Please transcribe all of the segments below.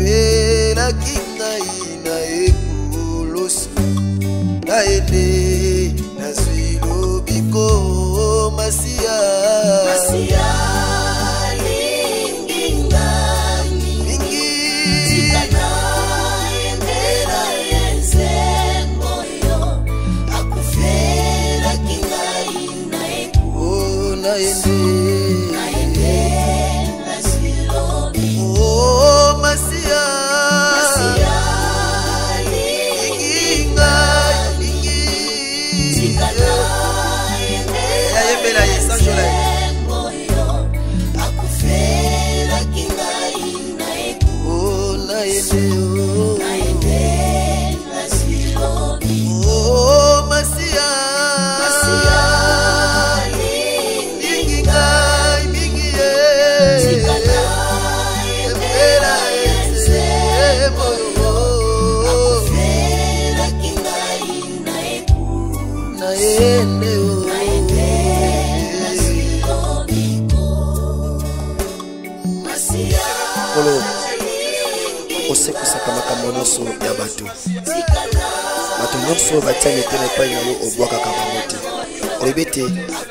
afelaki ngai na ekulusu naende nazwi lobiko masiya nzambe nkolo osekwisaka makambo nyonso ya bato bato nyonso oyo batiani etene epai na yo obwakaka bango te olobi ete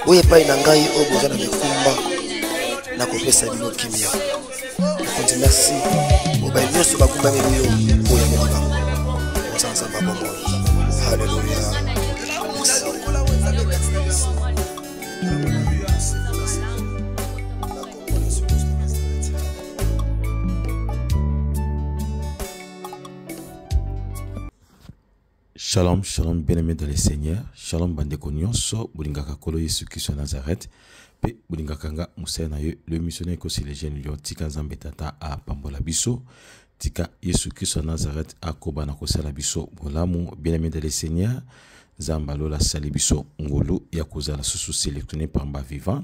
oyo epai na ngai oyo boza na mikumba nakopesa bino kimia nakonzi merci mobali nyonso bakumbami oyo oya mokaka nzanzamba bomoi Shalom, shalom bien-aimé dans le Seigneur, shalom bande so, bolingaka kolo Yesu Christ Nazareth, pe Boulingakanga, kanga, le missionnaire ko les jeunes tika zambetata a pambola biso, tika Yesu Christ Nazareth a Kobana kosala biso bolamu bien-aimé dans le Seigneur, Zambalola lola sali biso yakoza ya kozala sou sélectionné par vivant,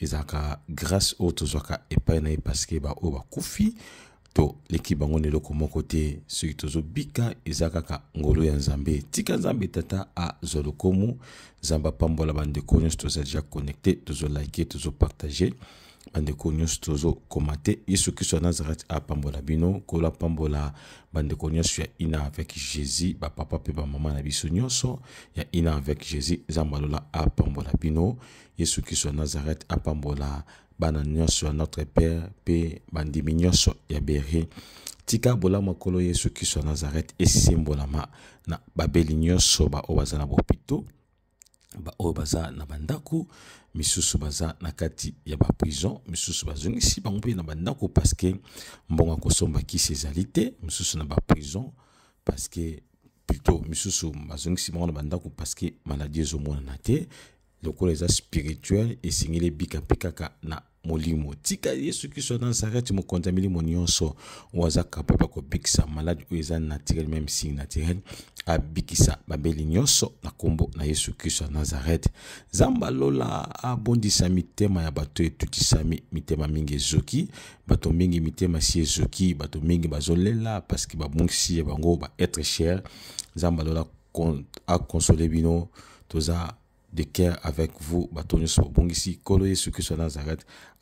ezaka grâce au tozwaka epa na parce que ba o ba kufi, to leki bango na eloko moko te soki tozobika eza kaka ngolu ya nzambe tika nzambe tata azwa lokumu nzambe apambola bandeko nyonso toza deja connecte tozolike tozopartage bandeko nyonso tozokoma te yesu kristo ya nazareth apambola bino nkolo apambola bandeko nyonso ya ina avec jésus bapapa mpe bamama na biso nyonso ya ina avec jésus nzambe alola apambola bino yesu kristo ya nazareth apambola bana nyonso ya notre père mpe bandimi nyonso ya bere tika bolamu mokolo yesu kristo ya nazareti esembolama na babeli nyonso baoyo baza na bopito baoyo baza na bandako misusu baza na kati ya baprison misusu bazongisi bango mpe na bandako parceke mbongo ya kosomba kisi ezali te misusu na baprison parceke plutôt misusu bazongisi bango na bandako parceke maladi ezomonana te lokola eza spirituel signé ebika mpe kaka na molimo tika yesu kristo na nazareti mokonzi mon milimo nyonso oyo aza kapable ya kobikisa maladi même eza naturel même signe naturel abikisa babeli nyonso na kombo na yesu kristo ya nazareti nzambe alola abondisa mitema ya bato etutisami mitema mingi ezoki bato mingi mitema si ezoki bato parce que parceke babongisi ya bango être cher Zambalola a consolé bino toza de cœur avec vous bon Bongisi, Kolo yesu kristo so a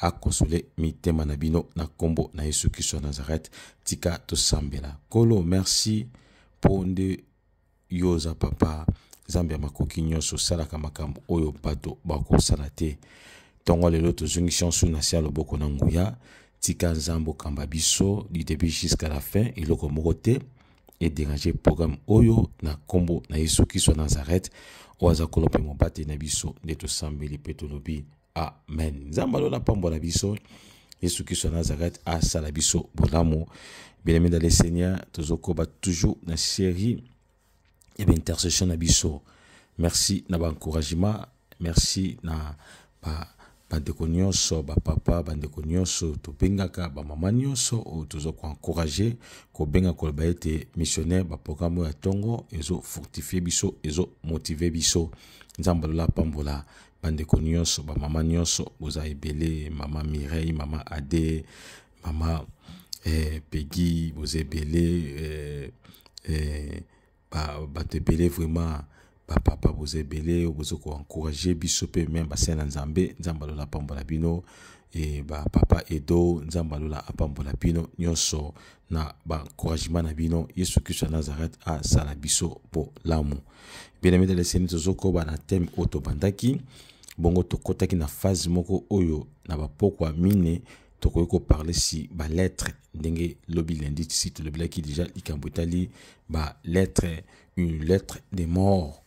akonsole mitema nabino, na kombo na yesu tika, ya tika tika tosambela Kolo, merci ponde, nde yo papa zambia, Makokinyo, so so oyo bato bako sanate ntongo lelo loto lobo, na tika zambo, kambabiso, du début jusqu'à la fin il moko et dérangé programme oyo na Kombo na yesu so bâton aza mobate amen nzambe Pambo pambola biso yesu kristo asala biso bolamu bien aimé seigneur tozokoba toujours na série ya baintercession merci na baencouragement merci na bandeko nyonso bapapa bandeko nyonso tobengaka bamama nyonso oyo toza koencourage kobenga koloba ete missionnaire baprograme oyo ya ntongo ezofortifie biso ezomotive biso nzambe alola apambola bandeko nyonso bamama nyonso boza ebele mama mireille mama ade mama eh, pegi boza ebele eh, eh, bato ebele vraiment bapapa papa ebele boza koencourage biso mpe me basia na nzambe nzambe la apambola bino e papa edo nzambe alola apambola bino nyonso na baencouragement na bino yesu kristo ya nazareth asala biso bolamu bienami daleseni tozokoba na teme oyo bandaki, bongo tokɔtaki na phase moko oyo na bapokwa mine tokoki koparle si baletre ndenge lobi lendi si tolobelaki deja likambo ba lettre une lettre de mort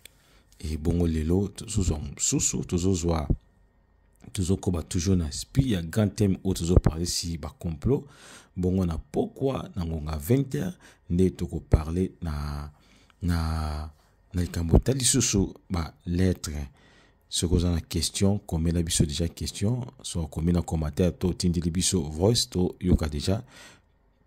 et bongo lelo tozozwa tous tozozwa tozokoba toujours na esprit ya grand thème oyo parler si bacomplot bongo na pokwa na ngonga 20 heure nde parler na, na, na likambo sous bah lettre ce oza la question la biso déjà question soit comme na commentaire to otindeli biso voice yoga déjà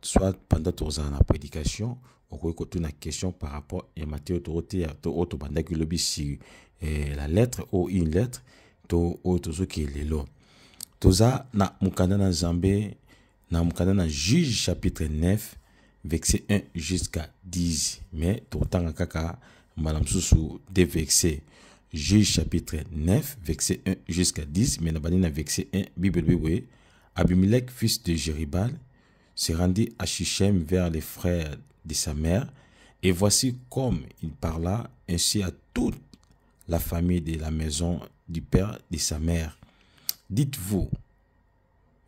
soit pendant tokozala la prédication uko iko tu question par rapport ya matière tooteya to oyo tobandaki lobi sur la lettre o une lettre to oyo tozoki lelo toza na mokanda na nzambe na mokanda na juge chapitre 9 verset 1 jusqu'à 10 mais totanga kaka mbala mosusu de verset juge chapitre 9 verset 1 jusqu'à 10 mais na bandi na verset 1 bible lobi boye abimelek fils de jéribal se rendit à Shichem vers les frères de sa mère. Et voici comme il parla ainsi à toute la famille de la maison du père de sa mère. Dites-vous,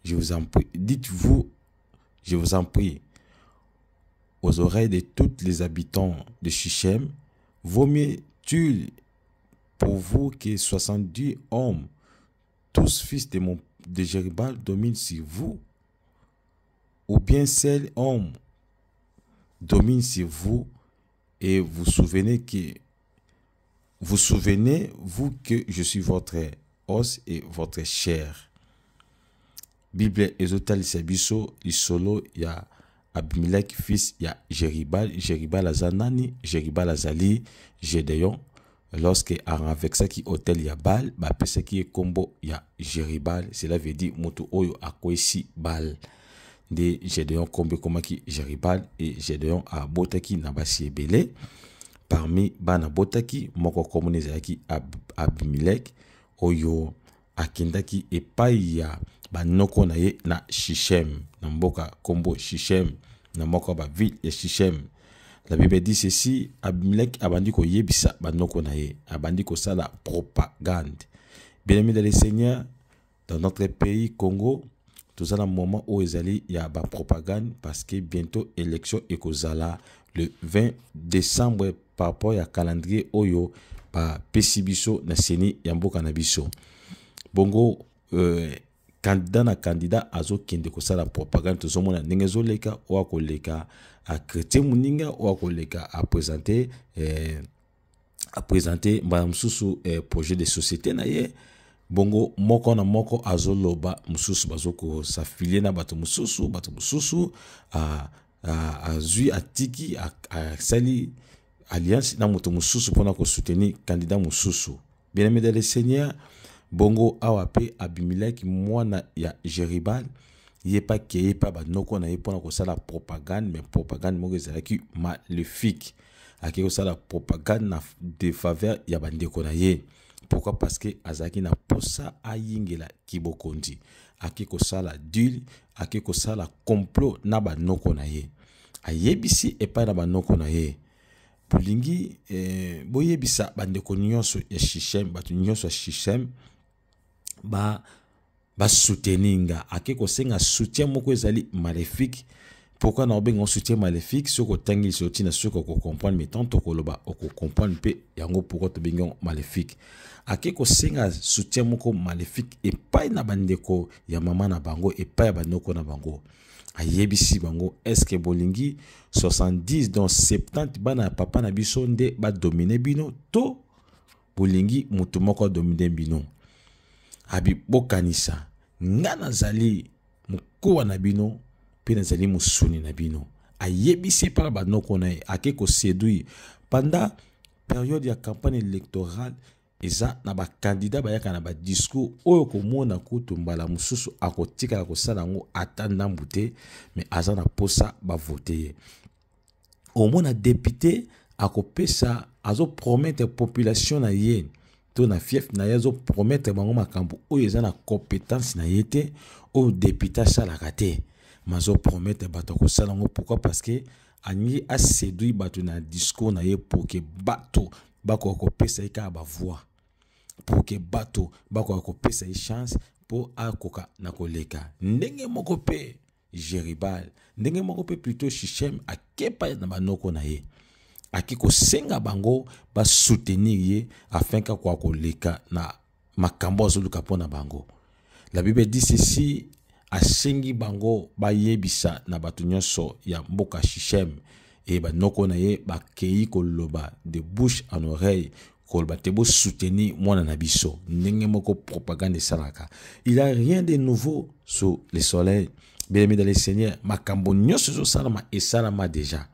je vous en prie, dites-vous, je vous en prie, aux oreilles de tous les habitants de chichem vaut mieux-il pour vous que 70 hommes, tous fils de, mon, de Jéribal, dominent sur vous, ou bien celle homme domine sur vous et vous souvenez que vous souvenez vous que je suis votre os et votre chair. Bible Ezotel il y ya Abimelech fils ya Jeribal, Jeribal azanani, Jeribal azali, Gédéon lorsque qui hôtel ya Bal. bapesaki il y ya Jeribal, cela veut dire motu oyo akwesi bal de Gédéon Kombe Komaki Jeribal et Gédéon à Botaki Nabasi Bele. Parmi Bana Botaki, Moko Komunezaki Abimilek Oyo Akindaki et Païa, Banoko na Shichem, Namboka Kombo Shichem, Namoka Ba Ville et Shichem. La Bible dit ceci, Abimilek abandi yebisa Banoko Naye, abandi ko sala propagande. Bien aimé dans le Seigneur, dans notre pays Congo, tout tozala moment où a ezali propagande parce que bientôt élection ekozala le 20 décembre par rapport à calendrier oyo par biso na seni ya candidat na biso bongo euh, kandida na kandida azokende kosala propagande tozomona ndenge ezoleka oyo akoleka akritie moninga oyo akoleka a eh, a présenté mosusu sous euh, projet de société na ye bongo moko na moko azoloba mosusu bazokosa filie na bato mosusu bato mosusu azwi atiki asali alliance na moto mosusu mpona kosoutenir kandida mosusu bien-aimé dans le seigneur bongo awa mpe abimelaki mwana ya jeribal ye mpe akeye mpe banoko na ye mpona kosala propagande mais propagande moko ezalaki maléfique akei kosala propagande na de faveur ya bandeko na ye pourquoi parceke azalaki na mposa ayingela kibokonzi ake kosala dule ake kosala complot na banoko na ye ayebisi epai na banoko na ye bolingi eh, boyebisa bandeko nyonso ya shishem bato nyonso ya shishem basuteni ba, ba nga ake kosenga soutien moko ezali maléfique pourquoi na obenga soutien maléfique soki otangilisa otina soki okocomprendre mai tant tokoloba okocomprendre mpe yango pourkui tobengi yango maléfique ake kosenga soutien moko maléfique epai na bandeko ya mama na bango epai ya bandeko na bango ayebisi bango eske bolingi 70 donc 70 bana ya papa na biso nde badomine bino to bolingi motu moko adomine bino abi bokanisa nga nazali mokuwa na bino mpe nazali mosuni na bino ayebisi mpaka banoko na ye ake koseduire panda periode ya campagne électorale eza na bakandida bayaka na badiscours oyo komona kutu mbala mosusu akotikala kosala yango ata ndambu te me aza na mposa bavote ye omona depute akopesa azopromettre population na ye to na fief na ye azopromettre bango makambo oyo eza na compétence na ye te oyo depute asalaka te mazopromettre bato akosala yango pourquoi parce que alingi aseduire bato na discours na ye pour ke bato bakoka kopesa ye kaka bavoi pour ke bato bakoka kopesa ye chance mpo akoka na koleka ndenge moko mpe jeribal ndenge moko mpe plutôt shishem akepa na banoko na ye aki kosenga bango basoutenir ye afin kaka kokoka koleka na makambo azoluka mpo na bango la bible dit ceci asengi bango bayebisa na bato nyonso ya mboka shishem e banoko na ye bakei koloba de bouche en oreille koloba te bosuteni mwana na biso ndenge moko propagande esalaka il a rien de nouveau sous le soleil bien-aimé dans le seigneur makambo nyonso ezosalama esalama deja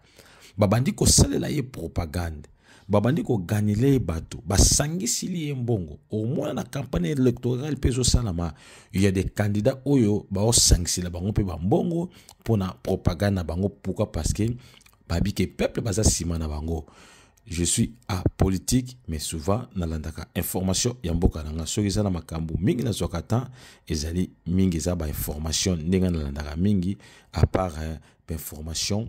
babandi kosalela ye propagande babandi koganyela ye bato basangisili ye mbongo omona na kampagne électorale mpe ezosalama ya de kandida oyo baosangisela bango mpe bambongo mpona propagande na bango pourkui parceke bayebi ke peuple baza nsima na bango je suis apolitique mais souvent nalandaka information ya mboka na nga soki eza na makambo mingi nazwaka temps ezali mingi eza bainformation ndenge nalandaka mingi apart bainformation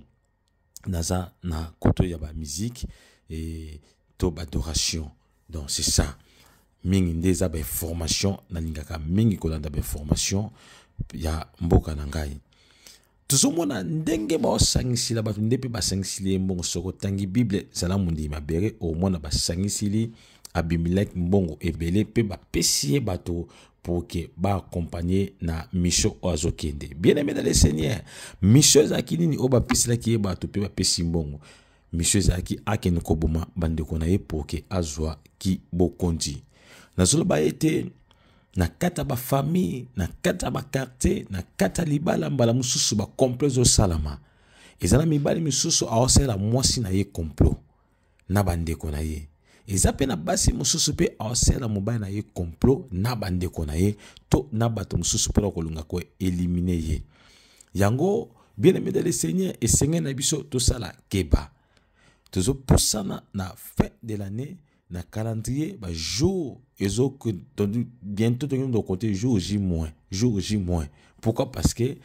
naza na koto ya bamusike e to badoration donc c'est ça mingi nde eza bainformation nalingaka mingi kolanda bainformation ya mboka na ngai tozomona ndenge baosangisila bato nde mpe basangisili ye mbongo soko otangi bible zala mondima bere omona basangisili abimeleki mbongo ebele mpe bapesi ye bato pour ke baakompagne na mission oyo azokende bien aime na le seigneur mission ezalaki nini oyo bapeselaki ye bato mpe bapesi mbongo misio ezalaki akende koboma bandeko na ye mpo ke azwa ki bokonzi nazoloba ye te na kati ya bafamille na kati ya bakartier na kati ya libala mbala mosusu bakomplot ezosalama eza na mibali misusu aosalela mwasi na ye complot na bandeko na ye eza mpe na basi mosusu mpe aosalela mobali na ye complot na bandeko na ye to na bato mosusu mpona kolonga koelimine ye yango bien aimé dans le seigneur esengeli na biso tosala keba ça na fin de l'année na calendrier bah, jour bajour que bientôt de côté jour j moins jour j moins pourquoi parce que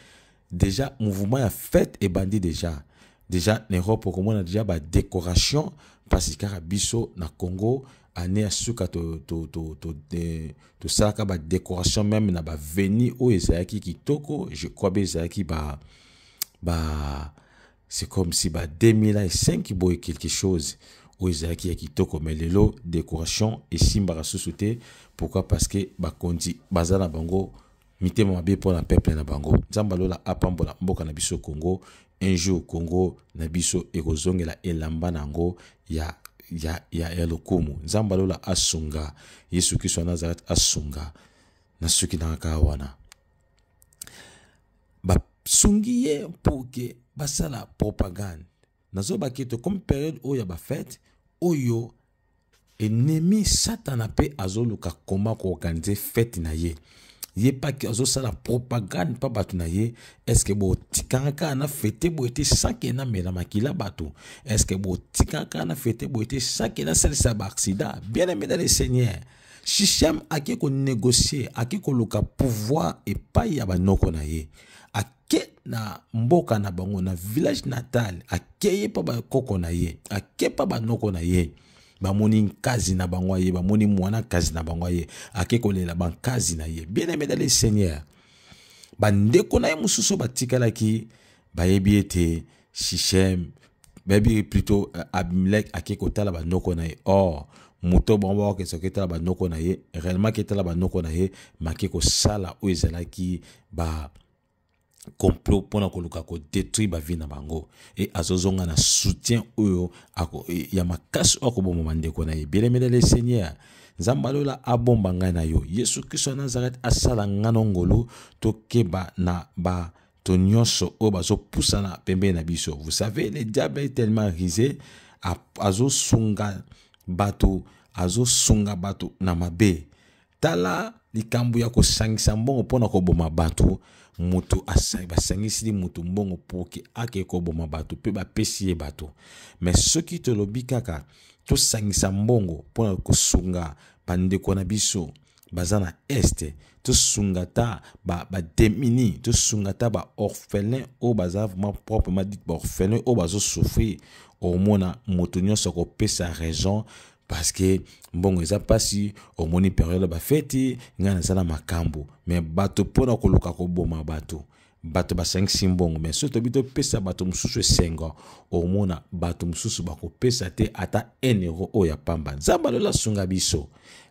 déjà mouvement fait fête bandi déjà déjà na europe okomona déjà badécoration mpasi kaka biso na congo année ya suka tosalaka décoration même na bah, venir au oyo qui toko je crois mpe ezalaki ba, ba c'est comme si ba 2005 boy quelque chose o ezalaki ya kitoko mais lelo décoration esimbaka susu te pourquoi parce que bakonzi baza na bango mitema pour la peuple na bango nzambe la apambola mboka na biso congo un jour congo na biso ekozongela elamba nango ya ya, ya, elokumu. lokumu la asunga yesu kristo ya asunga na suki na kawana. Ba sungiye ye pour que basala propagande nazobaki ete komi periode oyo ya bafete oyo enemi satana mpe azoluka koma koorganize fete na ye ye paki azosala propagande mpa bato na ye estce botikanga kaka na fete boye te sake na mela makila bato estce botikanga kaka na fete boye te sake na salisa baaccident bien aimé dans le seigneur shishem ake konegosie ake koluka pouvoir epai ya banoko na ye ake na mboka na bango na village natal ake ye mpa bakoko na ye ake mpa banoko na ye bamoni nkazi na bango aye bamoni mwana kazi na bango aye ake kolela bankazi na ye bien aimé dans le seigneur bandeko na ye mosusu batikalaki bayebi ete shishem bayebi plutôt euh, abimelek ake kotala banoko na ye or oh, moto bango bakokendisaka etala banoko na ye réellement ketala banoko na ye make kosala oyo ezalaki ba complot mpona koluka kodétruire bavie na bango e azozonga na soutien oyo ya makasi oyo akoboma bandeko na ye bielemele le seigneur nzambe alola abomba ngai na yo yesu kristo ya nazareti asala ngai na ngolu tokeba na ba to nyonso oyo bazopusana pembeni na biso vous savez le diable est tellement risé azosunga bato azosunga bato na mabe tala likambo ya kosangisa mbongo mpona koboma bato moto basangisili moto mbongo poke ake koboma bato mpe bapesi ye bato me soki tolobi kaka tosangisa mbongo mpona kosunga bandeko na biso baza na este tosunga ta bademini ba tosunga ta baorphelin oyo baza vraimen proprement dit baorphelin oyo bazosouffrir omona moto nyonso akopesa raison parceke mbongo eza mpasi omoni periode bafeti ngai naza na makambo me bato mpona koluka koboma bato bato basengisi mbongo me soki tobi topesa bato mosusu esengo omona bato mosusu bakopesa te ata 1 euro oyo ya pamba nzambe alola asunga biso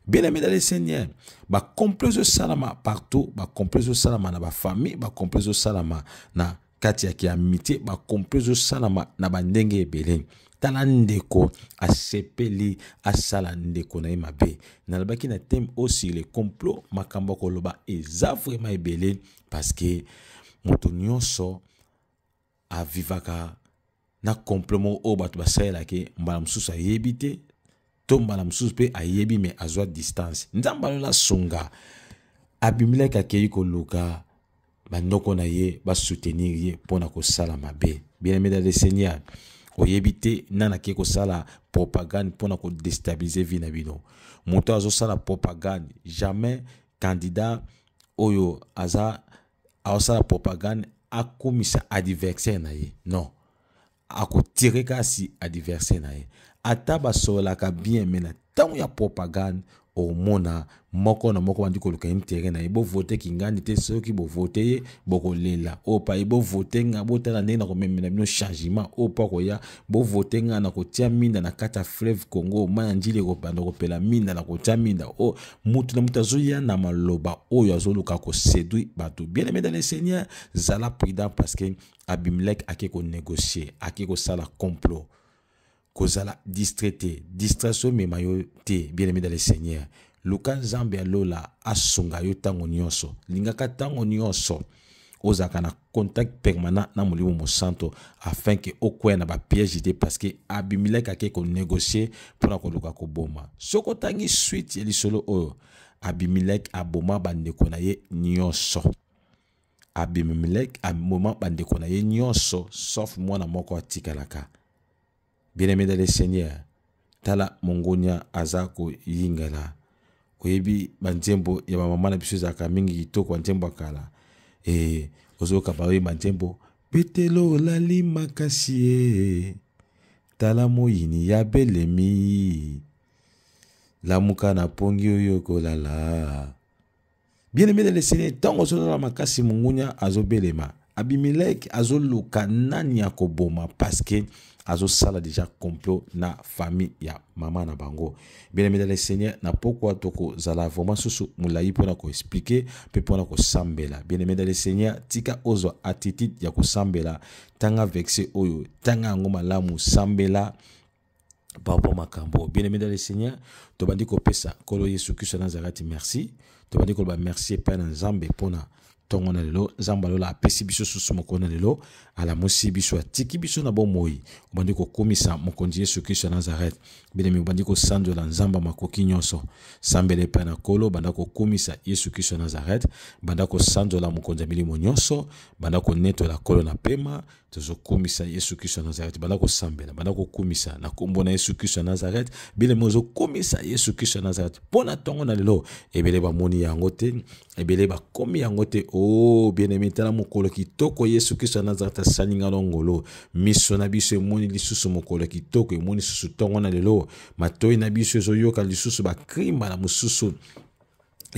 bien aimé dans le seigneur bacomple ezosalama partout bacomple ezosalama na bafamille bacomple ezosalama na kati ya kiamitié bakompe ezosalama na bandenge ebele tala ndeko asepeli asala ndeko na ye mabe nalobaki na teme osi le complot makambo ya koloba eza vraimen ebele parceke moto nyonso avivaka na complot moko oyo bato basalelaki mbala mosusu ayebi te to mbala mosusu mpe ayebi me azwa distance nzambe alola songa abimelaki akei koluka bandoko na ye basoutenir ye sala ko sala mabe bien aimé dans le seigneur oyebi nana ke ko sala propagande mpo na déstabiliser vi na bino moto sala propagande jamais candidat oyo aza azosala propagande akomisa adversaire na ye non akotire tirer si adversaire na ye la ka bien mena tant ya propagande mona moko na moko bandi koluka ye mitere na ye bovote kingani te soki bovote ye bokolela oyo paye bovote nga botala ndenge na komemela bino changement oyo mpo akoya bovote nga na kotia minda na kati ya fleuve congo mai ya njili ekobanda kopela minda na kotia minda o mutu na mutu azoya na maloba oyo azoluka koseduit bato bien aime dans le seigneur zala prudent parce que abimelek ake konegocie ake kosala complot kozala distrait te distraction omema yo te bien aime dans le seigneur luka nzambe alola asunga yo ntango nyonso lingaka ntango nyonso ozalaka na contact permanent na molimo mosantu afin ke okwea na bapiège te parceke abimeleki ake konégocie mpona koluka koboma soki otangi swite ya lisolo oyo abimeleki aboma bandeko na ye nyonso abimeleki aboma bandeko na ye nyonso sauf mwana moko atikalaka bien aimé dans le seigneur tala mongonia aza koyingela oyebi banzembo ya bamama na biso ezalaka mingi kitoko banzembo ya kala e ozoyoka bayebi banzembo betelo olali makasi e tala moyini ya belemi lamuka na mpongi oyo kolala bien aimé dans le seigneur ntango azolala makasi mongunia azobelema abimeleki azoluka nani ya koboma parce que azosala deja complot na fami ya mama na bango bienamedala seigneur na pokwa wa tokozala vraimen susu molai mpona koexplike mpe mpona kosambela bienamedala seigneur tika ozwa attitude ya kosambela ntanga vexe oyo ntanga yango malamu sambela par rapport makambo bien aimé dans le seigneur tobandi kopesa nkolo yesu kristo ya nazareti merci tobandi koloba merci epai na nzambe mpona tongona lelo nzambe alolo apesi biso susu mokolo na lelo alamusi biso atiki biso na bomoi obandi kokumisa mokonzi yesu kristo ya nazareth binemi obandi kosanzola nzambe makoki nyonso sambela epai na nkolo banda kokumisa yesu kristo ya nazareth banda kosanzola mokonzi ya milimo nyonso banda konetola nkolo na pema tozokumisa yesu kristo ya nazareti banda kosambela banda kokumisa na nkombo na yesu kristo ya nazareti bilemi ozokumisa yesu kristo ya nazareti mpo na ntongo na lelo ebele bamoni yango te ebele bakomi yango te o oh, bienemi tala mokolo kitoko yesu kristo ya nazareti asalinga longolo miso na biso emoni lisusu mokolo kitoko emoni lisusu ntongo na lelo matoi na biso ezoyoka lisusu bakrimba na mosusu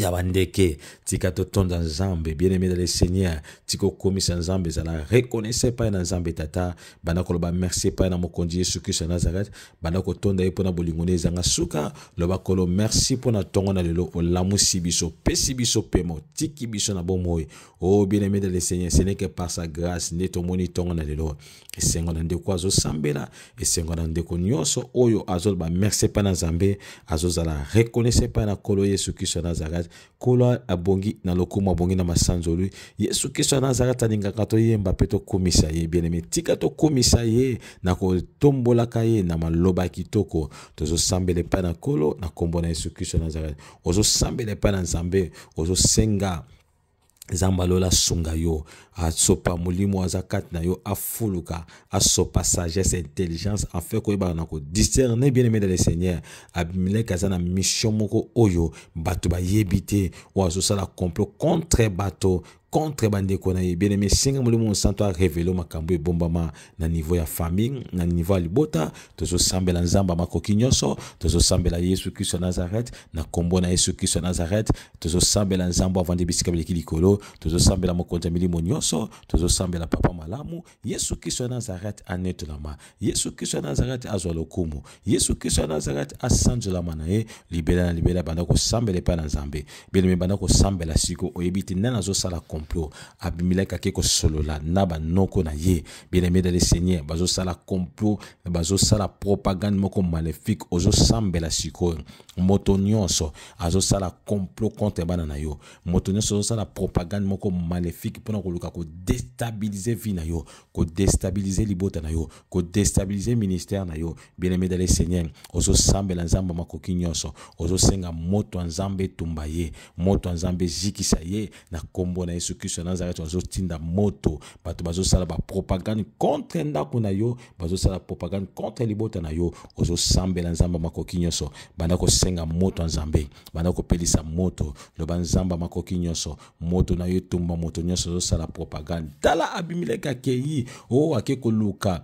yabandeke tika totonza nzambe bien aimé de le seigneur tika okomisa nzambe zala reconnaissez epai na nzambe tata banda koloba merci epai na mokonzi yesu kristo nazareth banda kotonda ye pona na bolingo ezanga suka loba merci pona na na lelo olamusi biso pesibiso biso pema otiki biso na bomoi oh bien aimé de le seigneur ce que par sa grâce nde tomoni ntongo na lelo esengo na ndeko azosambela esengo na ndeko nyonso oyo azoloba merci pa na nzambe azozala reconnaisse epai na nkolo yesu kristo nazareth na nkolo abongi na lokumu abongi na masanzolu yesu kristo nazala taningaka toyemba mpe tokumisa ye bieneme tika tokumisa ye na kotombolaka ye na maloba ya kitoko tozosambela epai na nkolo na nkombo na yesu kristo nazareti ozosambela epai na nzambe ozosenga nzambe alolasunga yo asopa molimo aza kati na yo afuluka asopa sagesse intelligence afin koyebaka na kodiscerne bien aimé dans le seigneur abimeleki aza na mission moko oyo bato bayebi te oyo azosala complot contre bato contre bandeko na ye bien aime senga molimo mosantu arevele makambo ebombama na niveau ya famille na niveau ya libota tozosambela nzambe ya makoki nyonso tozosambela yesu kristo ya nazareth na nkombo na yesu kristo ya nazareth tozosambela nzambe avandi bisika bileki likolo tozosambela mokonzi ya milimo nyonso tozosambela papa malamu yesu kristo ya nazareth anetolama yesu kristo ya nazareth azwa lokumu yesu kristo ya nazareth asanzolama na ye libela na libela banda kosambela epai na nzambe bien aime banda kosambela siko oyebi te nani azosala kombo complot abimeleki ake kosolola na banoko na ye bien-aimé dans le seigneur bazosala complot bazosala propagande moko maléfique ozosambela sikoyo moto nyonso azosala complot contre bana na yo moto nyonso azosala propagande moko maléfique mpona koluka kodestabilize vi na yo kodestabilize libota na yo kodestabilize ministère na yo bien-aimé dans le seigneur ozosambela nzambe makoki nyonso ozosenga moto ya nzambe etumba ye moto ya nzambe ezikisa ye na nkombo na yesu yesu kristo ya nazareti bazotinda moto bato bazosala bapropagande contre ndako na yo bazosala propagande contre libota na yo ozosambela nzambe makoki nyonso banda kosenga moto ya nzambe banda kopelisa moto loba nzambe makoki nyonso moto na yo etumba moto nyonso ozosala propagande tala abimeleki akei o oh, ake koluka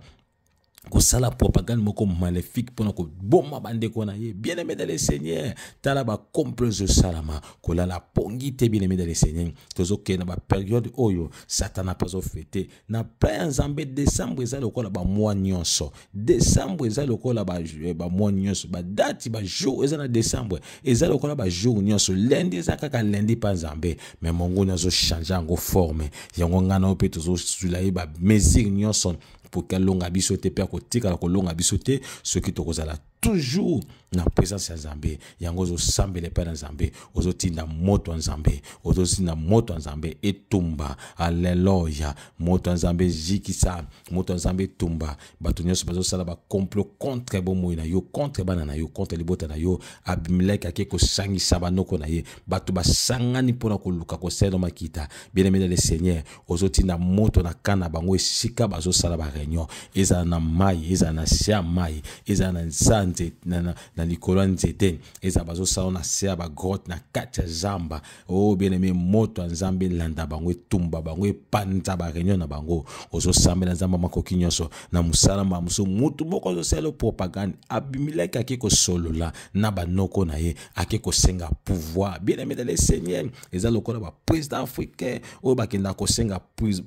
la propagande moko maléfique mpona koboma bande na ye bien aimé dans le seigneur tala salama salama la la pongite bien aimé dans le seigneur tozokende période oyo a pas fêté na plan en zambé décembre eza lokola bamwa son décembre le eza lokola eh, ba date ba jour et na décembre le eza lokola bajour nyonso lundi eza kaka mon goût n'a me changé en go forme yango ngai na oyo mpe ba ye bamesure son mpo ke alonga biso te mpe akotikala kolonga biso te soki tokozala toujours na présence ya nzambe yango ozosambela epai na nzambe ozotinda moto ya nzambe ozotinda moto ya nzambe etumba alleluya moto ya nzambe ezikisa moto ya nzambe etumba bato nyonso bazosala bacomplot contre bomoi na yo contre bana na yo contre libota na yo abimeleki ake kosangisa banoko na ye bato basangani mpona koluka kosalela makita bien-aimé le seigneur ozotinda moto na kan na bango esika bazosala bareunion ezala na mai ezala na se ya mai ezala na nzani na likolo ya nzete eza bazosala na se ya bagrotte na kati ya zamba o oh, bieneme moto ya nzambe elanda bango etumba bango epanza bareunion na bango ozosambela nzambe makoki nyonso na mosala mbala mosusu mutu moko azosala propagande abimeleki ake kosolola na banoko na ye ake kosenga pouvoir bieneme dele seigneur eza lokola baprésident africain oyo bakendaka kosenga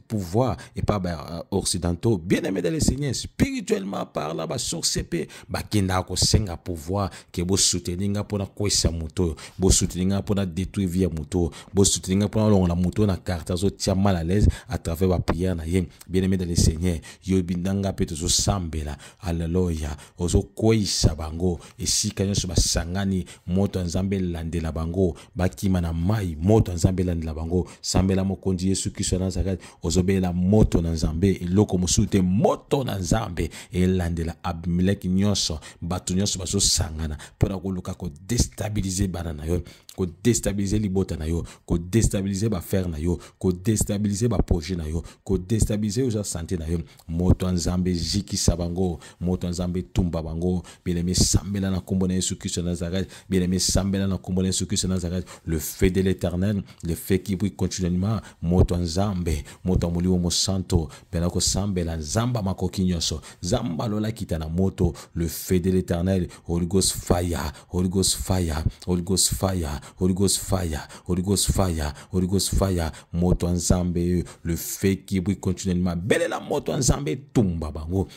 pouvoir epai baoccidentaux euh, bien aimé dele seigneur spirituellement parla basorcier mpe bakendaka kosenga pouvoir ke bosuteni nga mpona kwesa moto oyo bosuteni nga mpona détruire vie ya moto oyo bosuteni nga mpona olongola moto oyo na karte azotia mal à l'aise à travers baprière na ye bien aimé dans le seigneur yoyebi ndanga mpe tozosambela alleluya ozokweyisa bango esika nyonso basangani moto ya nzambe elandela bango bakima na mai moto ya nzambe elandela bango sambela mokonzi yesu kristo ya nazareti ozobelela moto na nzambe eloko mosusu te moto na nzambe elandela abimeleki nyonso bato bato nyonso bazosangana mpona koluka kodestabilize bana na yo kodestabilize libota na yo kodestabilize bafere na yo kodestabilize baprojet na yo kodestabilize oyo eza sante na yo moto ya nzambe ezikisa bango moto ya nzambe tumba bango bilemi sambela na nkombo na yesu kristo ya nazareth bien esambela na nkombo na yesu kristo ya nazareth le fait de l'éternel le fait qui brille continuellement moto ya nzambe moto ya molimo mosanto mpena kosambela nzambe makoki nyonso nzambe la na moto le fait de l'éternel éternel, Holy Ghost fire, Holy Ghost fire, Holy Ghost fire, Holy Ghost fire, Holy Ghost fire, Holy Ghost fire, moto nzambe, le feu qui brille continuellement. Belle la moto nzambe, tumba bango.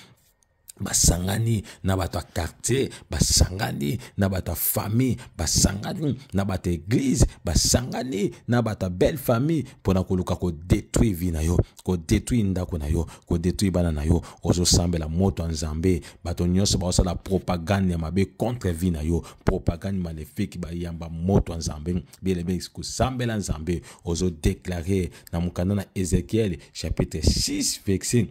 basangani na bato ya quartier basangani na bato ya famille basangani na bato ya eglize basangani na bato ya belle famille mpona koluka kodetruire vi na yo kodetruire ndako na yo kodetruire bana na yo ozosambela moto ya nzambe bato nyonso baosala propagande ya mabe contre vi na yo propagande maléfique bayamba moto ya nzambe bielebe kosambela nzambe ozodeklare na mokanda na ezekiel chapitre 6 verset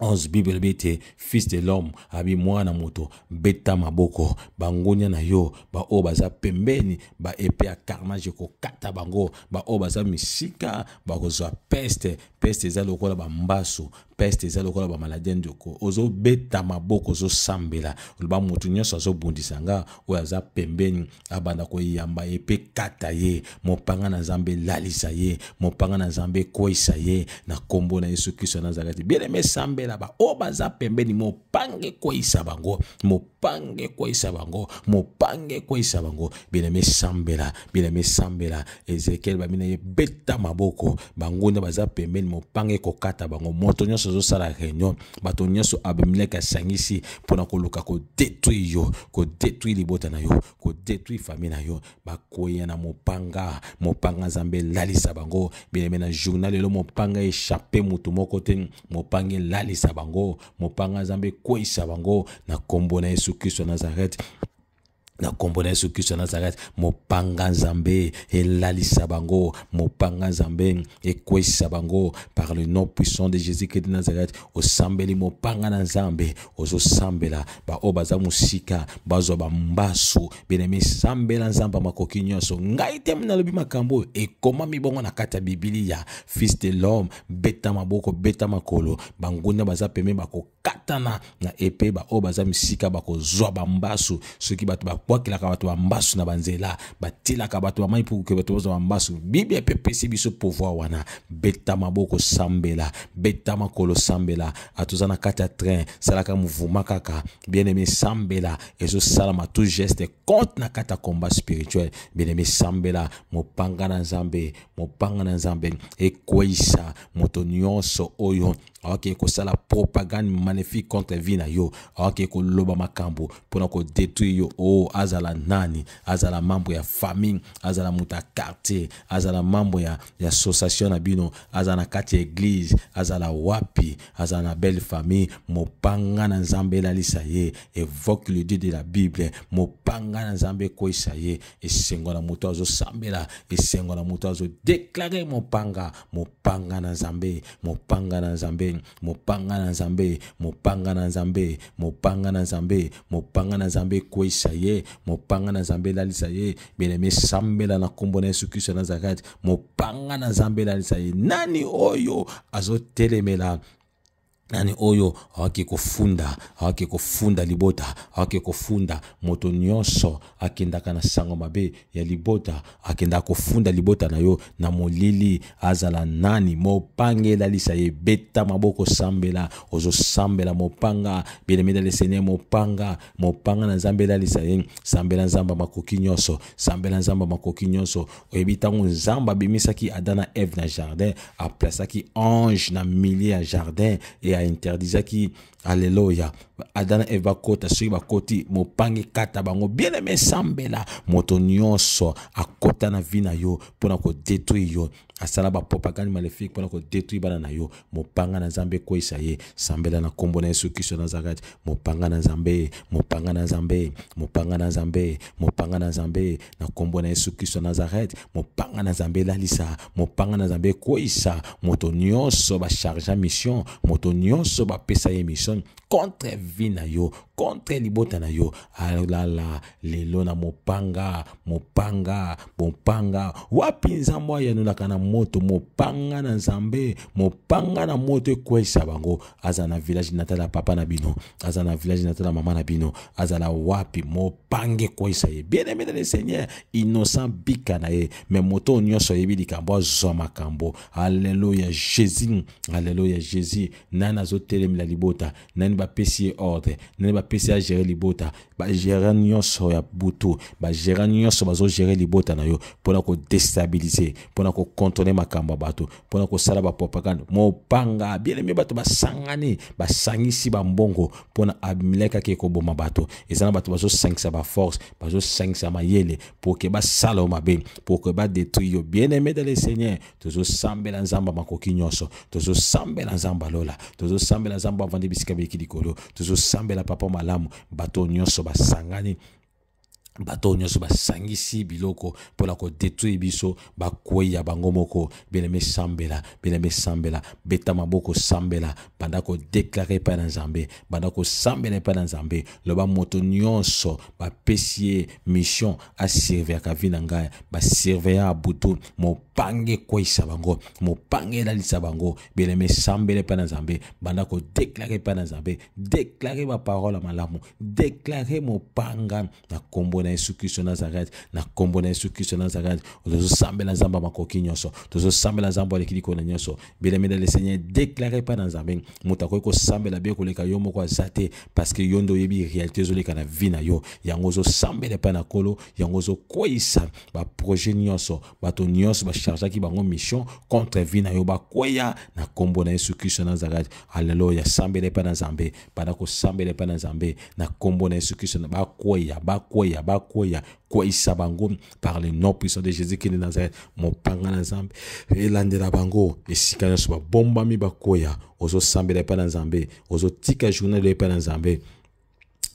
11 bibele be ete fils de l'homme abi mwana moto beta maboko bangunia na yo baoyo baza pembeni baepe ya carnage ekokata bango baoyo baza misika bakozwa peste peste eza lokola bambasu peste eza lokola bamaladi ya nzoko ozobeta maboko ozosambela oloba motu nyonso azobundisa nga oyo aza pembeni abanda koyamba ye mpe kata ye mopanga na nzambe elalisa ye mopanga na nzambe ekweyisa ye na nkombo na yesu kristo nazareti bieleme esambela baoyo baza pembeni mopanga ekweyisa bango mopanga ekweyisa bango mopanga ekweyisa bango bieleme esambela bieleme esambela ezekiel bamina ye beta maboko bango nde baza pembeni mopanga ekokata bango moto nyonso nyonso ozosala réunion bato nyonso abimeleki asangisi mpona koluka kodetruire yo kodetruire libota na yo kodetruire famille na yo bakoya na mopanga mopanga nzambe elalisa bango bileme na journal lelo mopanga echappe motu moko te mopanga elalisa bango mopanga nzambe ekweyisa bango na nkombo na yesu kristo ya nazarete na nkombo na yesu kristo nazareti mopanga nzambe elalisa bango mopanga nzambe ekwesisa bango par le nom puissant de jésus christ de nazareth osambeli mopanga na nzambe ozosambela baoyo baza mosika bazwa bambasu benemi sambela nzambe ya makoki nyonso ngai te nalobi makambo oyo ekomami bongo na kati ya bibilia fils de l'homme beta maboko beta makolo bangunda baza pembe bako bakatana na epe baoyo baza misika bakozwa bambasu soki bato babwakelaka bato bambasu na banzela batielaka bato bamai mpuke bato bazwa bambasu biblia mpe epesi biso pouvoir wana beta maboko sambela beta makolo sambela atoza na kati ya train salaka mouvuma kaka bien aimé sambela ezosalama tout geste compte na kati ya combat spirituel bien aimé sambela mopanga na nzambe mopanga na nzambe ekweyisa moto nyonso oyo aoke kosala propagande magnifique contre vi na yo aoke koloba makambo mpona kodetruire yo o oh, azala nani azala mambo ya famille azala moto ya quartier azala mambo ya, ya association na bino azala na kati ya eglize azala wapi azala na belle famille mopanga na nzambe elalisa ye évoque le dieu de la bible mopanga na nzambe ekweyisa ye esengo na moto azosambela esengo na moto azodeklare mopanga mopanga na nzambe mopanga na nzambe nzambe mopanga na nzambe mopanga na nzambe mopanga na nzambe mopanga na nzambe ekweyisa ye mopanga na nzambe elalisa ye bieleme esambela na nkombo na yesu kristo ya nazareti mopanga na nzambe elalisa ye nani oyo azotelemela nani oyo awaki kofunda awaki kofunda libota awaki kofunda moto nyonso akendaka na sango mabe ya libota akendaka kofunda libota na yo na molili azala nani mopanga elalisa ye beta maboko sambela ozosambela mopanga bienemi edali seigneur mopanga mopanga na nzambe elalisa ye sambela nzambe makoki nyonso sambela nzambe makoki nyonso oyebi ntango nzambe abimisaki ada na eve na jardin aplasaki ange na milie ya jardin e interdisa qui alleluya ada na eve bakota soki bakoti mopangi kata bango bieneme esambela moto nyonso akota na vi na yo mpona kodetruire yo asala bapropagande maléfique mpona kodetruire bana na yo mopanga na nzambe ekweyisa ye sambela na nkombo na yesu kristo nazareti mopanga na nzambe mopanga na nzambe mopanga na nzambe mopanga na nzambe na nkombo na yesu kristo nazareti mopanga na nzambe elalisa mopanga na nzambe ekweyisa moto nyonso basharge mission moto nyonso bapesa ye mission contrevina yo contre libota na yo alala lelo na mopanga mopanga mopanga wapi nzambe ayanolaka na moto mopanga na nzambe mopanga na moto ekwesa bango aza na village natala papa na bino aza na village natala mama na bino azala wapi mopanga ekwesa ye bien aimé dans le seigneur innocent bika na ye me moto nyonso oyebi likambo azwa makambo alleluya jésus alleluya jésus nani azotelemela libota nani bapesi ye ordre nani apesi ya gere ba ta bagere nyonso ya butu bagere nyonso bazogere libota na yo ko déstabiliser, mpona ko makambo makamba bato mpona Mo panga, bien aimé bato basangani pour bambongo mpona mabato et koboma bato et na bato cinq baforce ma mayele pour sala ma salomabe, pour que ba détruyo yo aimé dans le seigneur tozosambela tozo makoki nyonso tozosambela nzambe alola tozosambela nzambe ki bisika beyeki tozo sambela papa malamu bato nyonso basangani bato oyo nyonso basangisi biloko mpona kodetruire biso bakwei ya bango moko bieneme sambela bieneme sambela beta maboko sambela banda kodeklare epai na nzambe banda kosambela epai na nzambe loba moto nyonso bapesi ye mission asurveyaka vi na ngai basurveya abutu mopange ekweyisa bango mopange elalisa bango bieneme sambela epai na nzambe banda kodeklare epai na nzambe deklare baparole ya malamu deklare mopanga na kombo na yesu kristo nazareth na nkombo na yesu kristo nazareti tozosambela nzambe ya makoki nyonso tozosambela nzambe aleki likolo na nyonso bilemeda le seigneur déclaré epai na nzambe moto akoki kosambela bie koleka yo moko aza te parceke yo nde oyebi réalité ezoleka na vi na yo yango ozosambela epai na nkolo yango ozokweyisa baprojet nyonso bato nyonso bashargeaki bango mission contre vi na yo bakweya na nkombo na yesu kristo nazareth aleluya sambela epai na nzambe ko kosambela epai na nzambe na nkombo na yesu kristo bakweya bakweya bakwea kweyisa bango par le nom puissant de jésus kende nazareth mopanga na de elandela bango esika nyonso babombami bakoya ozosambela epai na nzambe ozotika journal epai na nzambe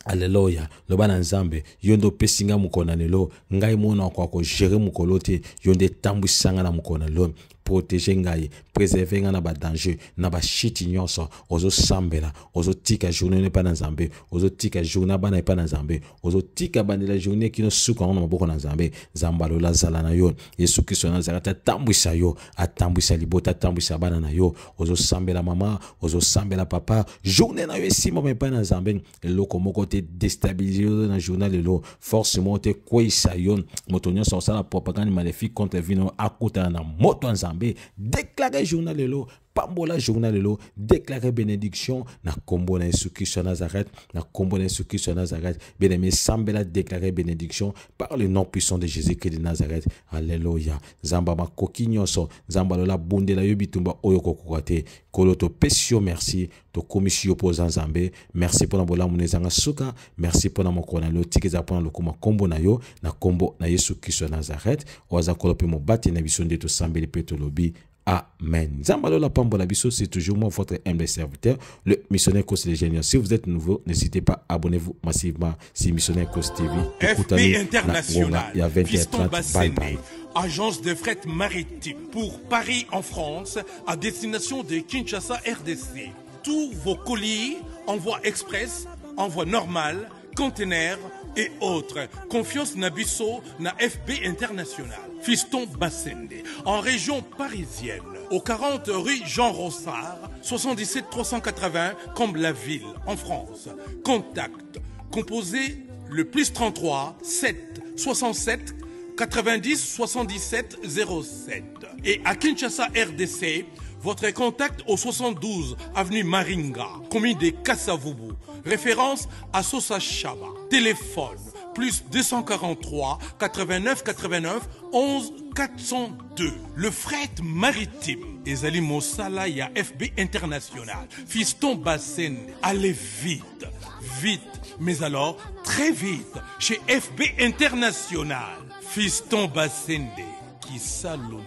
aleluya loba na nzambe yo nde opesi ngai mokolo na lelo ngai mona akoka kogere mokolo te yo nde etambwisa ngai na mokolo na lelo protege ngai préserve ngai na badanger na bashiti nyonso ozosambela ozotika journée no epai na nzambe ozotika journée abana epai na nzambe ozotika bandela journée kino suka yango na maboko na nzambe nzambe alola azala na yo yesu kristo nazala te atambwisa yo atambwisa libota atambwisa bana na yo ozosambela mama ozosambela papa journée na yo esimama epai na nzambe eloko moko te destabilisé dans le journal de l'eau. Forcément, te quoi yon, motonion ça la propagande maléfique contre vino akuta na moto Zambé. déclaré journal de l'eau pambola journal l'eau, déclarer bénédiction na kombo na yesu na nazareth na kombo na na nazareth bien aimé sambela déclarer bénédiction par le nom puissant de jésus christ de nazareth Alléluia, zamba ma zamba la la bundela yo bitumba oyo Koloto koloto kolo merci To yo zambe. merci pour la na suka merci pour mokolo na mon tika eza kombo na yo na na yesu kristo nazareth oza bati kolo na biso to Amen. Pambola Biso, c'est toujours moi, votre humble serviteur, le missionnaire Cos Génial. Si vous êtes nouveau, n'hésitez pas, abonnez-vous massivement. Si missionnaire Cos TV, FB International, il y a agence de fret maritime pour Paris en France, à destination de Kinshasa RDC. Tous vos colis, envoi express, envoi normal, conteneurs, et autres. Confiance Nabisso na FB International. Fiston Bassende, en région parisienne, au 40 rue Jean Rossard, 77 380 Comble-la-Ville, en France. Contact, composé le plus 33 7 67 90 77 07. Et à Kinshasa RDC, votre contact au 72 avenue Maringa, commune de Kassavubu, Référence à Sosa Chaba. Téléphone plus 243 89 89 11 402. Le fret maritime. Ezali Mossala ya FB International. Fiston Bassende, Allez vite. Vite. Mais alors, très vite. Chez FB International. Fiston Bassende. Qui salonne.